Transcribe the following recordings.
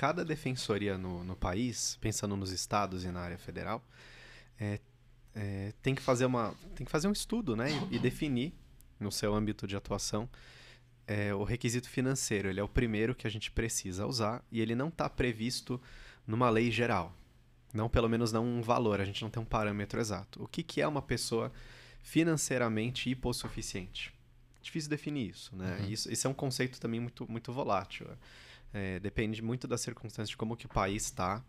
cada defensoria no, no país, pensando nos estados e na área federal, é, é, tem, que fazer uma, tem que fazer um estudo né? e, e definir, no seu âmbito de atuação, é, o requisito financeiro. Ele é o primeiro que a gente precisa usar e ele não está previsto numa lei geral. Não, pelo menos não um valor, a gente não tem um parâmetro exato. O que, que é uma pessoa financeiramente hipossuficiente? Difícil definir isso, né? Uhum. Isso, isso é um conceito também muito, muito volátil. É, depende muito das circunstâncias de como que o país está.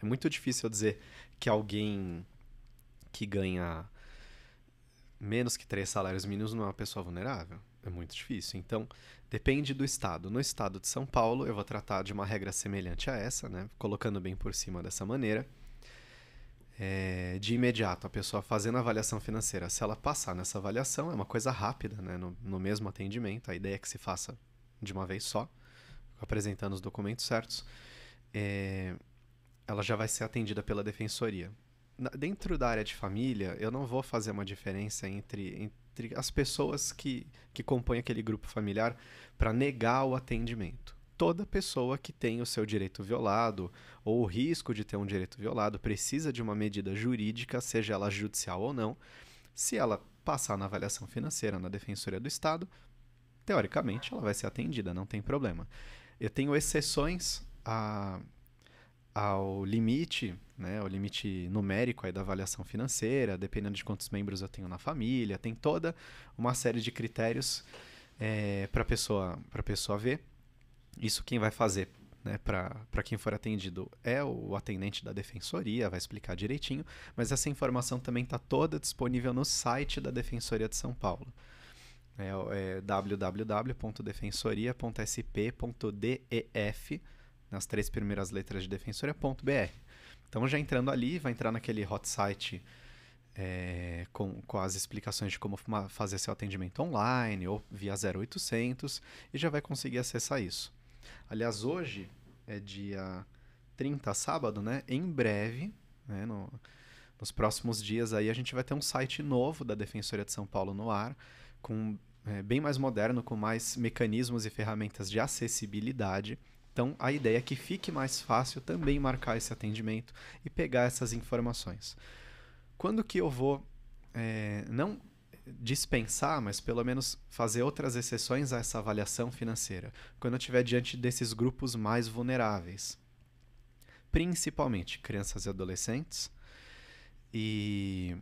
É muito difícil eu dizer que alguém que ganha menos que três salários mínimos não é uma pessoa vulnerável. É muito difícil. Então, depende do estado. No estado de São Paulo, eu vou tratar de uma regra semelhante a essa, né? Colocando bem por cima dessa maneira. É, de imediato, a pessoa fazendo a avaliação financeira, se ela passar nessa avaliação, é uma coisa rápida, né? No, no mesmo atendimento, a ideia é que se faça de uma vez só apresentando os documentos certos, é, ela já vai ser atendida pela defensoria. Na, dentro da área de família, eu não vou fazer uma diferença entre, entre as pessoas que, que compõem aquele grupo familiar para negar o atendimento. Toda pessoa que tem o seu direito violado ou o risco de ter um direito violado precisa de uma medida jurídica, seja ela judicial ou não. Se ela passar na avaliação financeira na Defensoria do Estado, teoricamente ela vai ser atendida, não tem problema. Eu tenho exceções a, ao limite, né, ao limite numérico aí da avaliação financeira, dependendo de quantos membros eu tenho na família, tem toda uma série de critérios é, para pessoa, a pessoa ver. Isso quem vai fazer né, para quem for atendido é o atendente da defensoria, vai explicar direitinho, mas essa informação também está toda disponível no site da Defensoria de São Paulo. É, é www.defensoria.sp.def, nas três primeiras letras de defensoria.br. Então, já entrando ali, vai entrar naquele hot site é, com, com as explicações de como fazer seu atendimento online ou via 0800 e já vai conseguir acessar isso. Aliás, hoje é dia 30, sábado, né? Em breve, né? No, nos próximos dias aí, a gente vai ter um site novo da Defensoria de São Paulo no ar com é, bem mais moderno, com mais mecanismos e ferramentas de acessibilidade. Então, a ideia é que fique mais fácil também marcar esse atendimento e pegar essas informações. Quando que eu vou é, não dispensar, mas pelo menos fazer outras exceções a essa avaliação financeira? Quando eu estiver diante desses grupos mais vulneráveis, principalmente crianças e adolescentes, e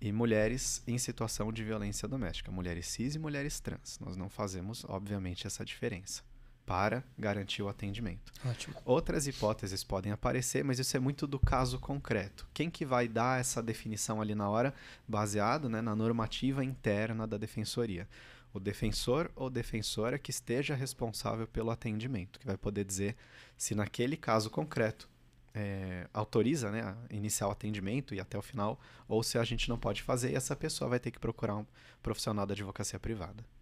e mulheres em situação de violência doméstica, mulheres cis e mulheres trans. Nós não fazemos, obviamente, essa diferença para garantir o atendimento. Ótimo. Outras hipóteses podem aparecer, mas isso é muito do caso concreto. Quem que vai dar essa definição ali na hora, baseado né, na normativa interna da defensoria? O defensor ou defensora que esteja responsável pelo atendimento, que vai poder dizer se naquele caso concreto é, autoriza né, iniciar o atendimento e até o final, ou se a gente não pode fazer, e essa pessoa vai ter que procurar um profissional da advocacia privada.